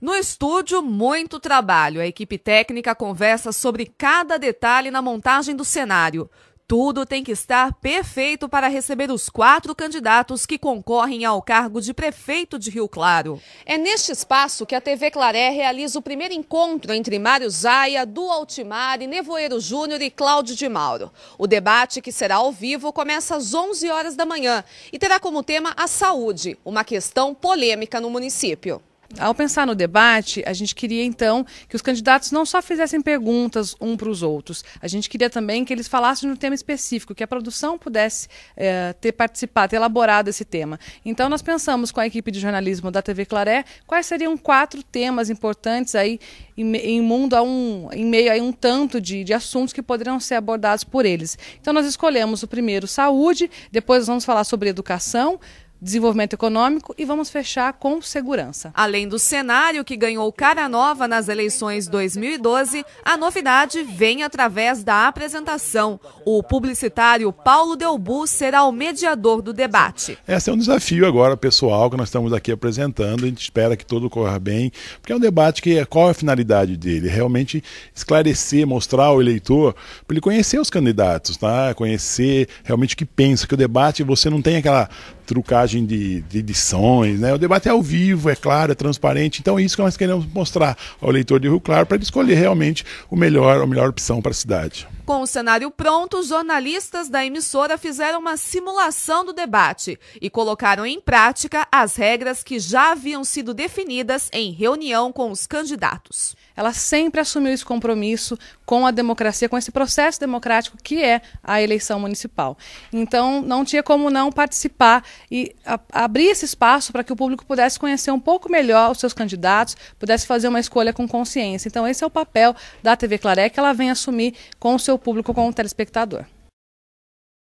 No estúdio, muito trabalho. A equipe técnica conversa sobre cada detalhe na montagem do cenário. Tudo tem que estar perfeito para receber os quatro candidatos que concorrem ao cargo de prefeito de Rio Claro. É neste espaço que a TV Claré realiza o primeiro encontro entre Mário Zaia, Du Altimari, Nevoeiro Júnior e Cláudio de Mauro. O debate, que será ao vivo, começa às 11 horas da manhã e terá como tema a saúde, uma questão polêmica no município. Ao pensar no debate, a gente queria então que os candidatos não só fizessem perguntas um para os outros, a gente queria também que eles falassem de um tema específico, que a produção pudesse é, ter participado, ter elaborado esse tema. Então nós pensamos com a equipe de jornalismo da TV Claré quais seriam quatro temas importantes aí em, em mundo a um, em meio a um tanto de, de assuntos que poderiam ser abordados por eles. Então nós escolhemos o primeiro saúde, depois vamos falar sobre educação, desenvolvimento econômico e vamos fechar com segurança. Além do cenário que ganhou cara nova nas eleições 2012, a novidade vem através da apresentação. O publicitário Paulo Delbu será o mediador do debate. Esse é um desafio agora pessoal que nós estamos aqui apresentando. A gente espera que tudo corra bem, porque é um debate que é, qual é a finalidade dele? Realmente esclarecer, mostrar ao eleitor para ele conhecer os candidatos, tá? Conhecer realmente o que pensa que o debate você não tem aquela trucagem de, de, edições, né? O debate é ao vivo, é claro, é transparente. Então é isso que nós queremos mostrar ao leitor de Rio Claro para ele escolher realmente o melhor, a melhor opção para a cidade. Com o cenário pronto, jornalistas da emissora fizeram uma simulação do debate e colocaram em prática as regras que já haviam sido definidas em reunião com os candidatos. Ela sempre assumiu esse compromisso com a democracia, com esse processo democrático que é a eleição municipal. Então, não tinha como não participar e a, abrir esse espaço para que o público pudesse conhecer um pouco melhor os seus candidatos, pudesse fazer uma escolha com consciência. Então, esse é o papel da TV Claré que ela vem assumir com o seu seu público com o telespectador.